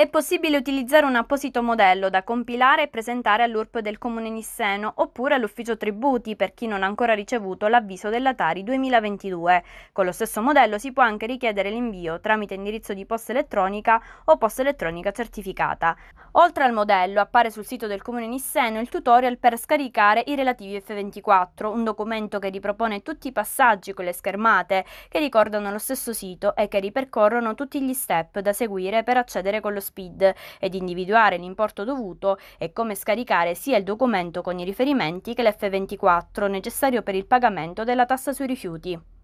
È possibile utilizzare un apposito modello da compilare e presentare all'URP del Comune Nisseno oppure all'Ufficio Tributi per chi non ha ancora ricevuto l'avviso dell'Atari 2022. Con lo stesso modello si può anche richiedere l'invio tramite indirizzo di posta elettronica o posta elettronica certificata. Oltre al modello appare sul sito del Comune Nisseno il tutorial per scaricare i relativi F24, un documento che ripropone tutti i passaggi con le schermate che ricordano lo stesso sito e che ripercorrono tutti gli step da seguire per accedere con lo SpeedSpeed ed individuare l'importo dovuto e come scaricare sia il documento con i riferimenti che l'F24 necessario per il pagamento della tassa sui rifiuti.